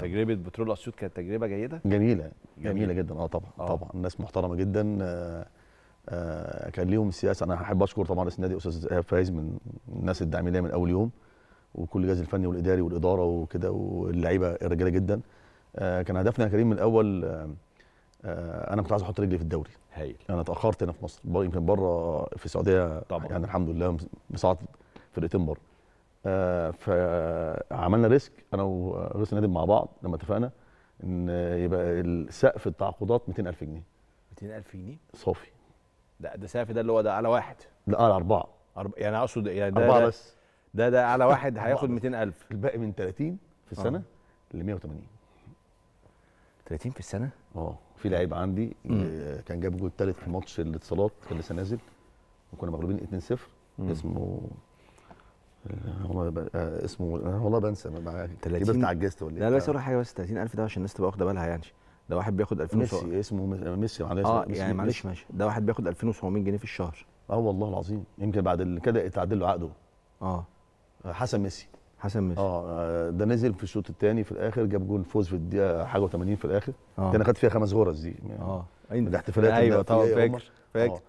تجربه بترول اسيوط كانت تجربه جيده جميله جميله, جدا اه طبعا أوه. طبعا الناس محترمه جدا آه آه كان ليهم سياسه انا احب اشكر طبعا رئيس النادي استاذ ايهاب فايز من الناس الداعمين ليا من اول يوم وكل الجهاز الفني والاداري والاداره وكده واللعيبه الرجاله جدا آه كان هدفنا يا كريم من الاول آه, آه، انا كنت عايز احط رجلي في الدوري هايل انا اتاخرت هنا في مصر يمكن بره في السعوديه طبعا يعني الحمد لله مساعد فرقتين بره آه، فعملنا ريسك انا ورئيس النادي مع بعض لما اتفقنا ان يبقى السقف التعاقدات 200000 جنيه 200000 جنيه صافي لا ده سقف ده اللي هو ده على واحد لا على اربعه أرب... يعني اقصد يعني ده أربعة بس ده ده على واحد هياخد 200000 الباقي من 30 في آه. السنه آه. ل 180 30 في السنه اه في لعيب عندي مم. آه، كان جاب جول ثالث في ماتش الاتصالات كان لسه نازل وكنا مغلوبين 2-0 اسمه آه، والله آه، اسمه انا آه، والله بنسى معاك 30 كده اتعجزت ولا ايه؟ لا لا بس حاجه بس 30000 ده عشان الناس تبقى واخده بالها يعني ده واحد بياخد 2000 ميسي اسمه ميسي معلش اه يعني معلش ماشي ده واحد بياخد 2700 جنيه في الشهر اه والله العظيم يمكن بعد اللي كده اتعدل له عقده اه حسن ميسي حسن ميسي اه ده نزل في الشوط الثاني في الاخر جاب جول فوز في الدقيقه حاجه و80 في الاخر آه. كان خد فيها خمس غرز دي اه الاحتفالات ايوه طبعا فاكر فاكر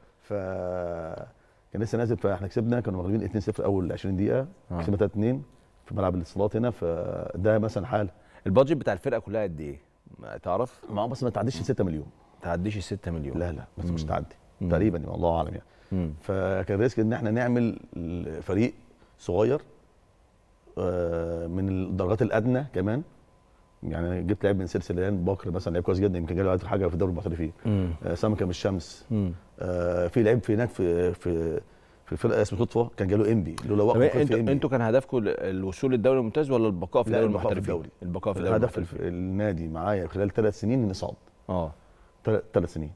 كان لسه نازل فاحنا كسبنا كانوا مغلوبين 2-0 اول 20 دقيقه آه. كسبنا 2 في ملعب الاتصالات هنا فده مثلا حاله البادجت بتاع الفرقه كلها قد ايه؟ تعرف؟ ما بس ما تعديش 6 مليون ما تعديش 6 مليون لا لا بس مش تعدي تقريبا يعني، والله اعلم يعني مم. فكان ريسك ان احنا نعمل فريق صغير آه، من الدرجات الادنى كمان يعني انا جبت لعيب من سلسله الان بكر مثلا لعيب كويس جدا يمكن جاله حاجه في دوري المحترفين آه سمكه من الشمس آه في لعيب في هناك في في في فرقه اسمه صدفه كان جاله انبي لولا في انبي انتوا كان هدفكم الوصول للدوري الممتاز ولا البقاء في الدوري المحترفين؟ البقاء في الدوري هدف النادي معايا خلال ثلاث سنين نصعد اه ثلاث سنين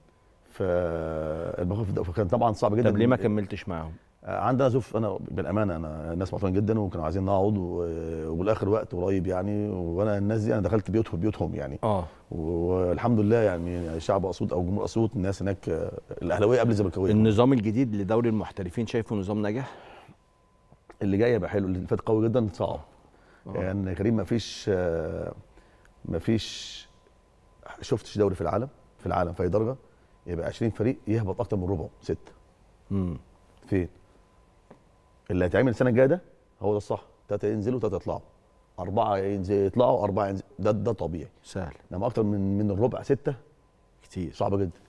فالبقاء في الدوري كان طبعا صعب جدا طب ليه ما كملتش معاهم؟ آه، عندنا ظروف انا بالامانه انا الناس مقطوعين جدا وكانوا عايزين نقعد وبالاخر وقت قريب يعني وانا الناس دي انا دخلت بيوتهم بيوتهم يعني اه والحمد لله يعني شعب اسيوط او جمهور اسيوط الناس هناك آه، الاهلاويه قبل الزملكاويه النظام الجديد لدوري المحترفين شايفه نظام ناجح؟ اللي جاي هيبقى حلو اللي فات قوي جدا صعب آه. يعني غريب ما فيش آه، ما فيش شفتش دوري في العالم في العالم في اي درجه يبقى 20 فريق يهبط اكتر من ربعه سته امم فين؟ اللي هيتعمل السنه الجايه ده هو ده الصح تلاته ينزلوا تلاته يطلعوا اربعه ينزل يطلعوا اربعه ينزل ده ده طبيعي سهل انما اكتر من من الربع سته كتير صعبه جدا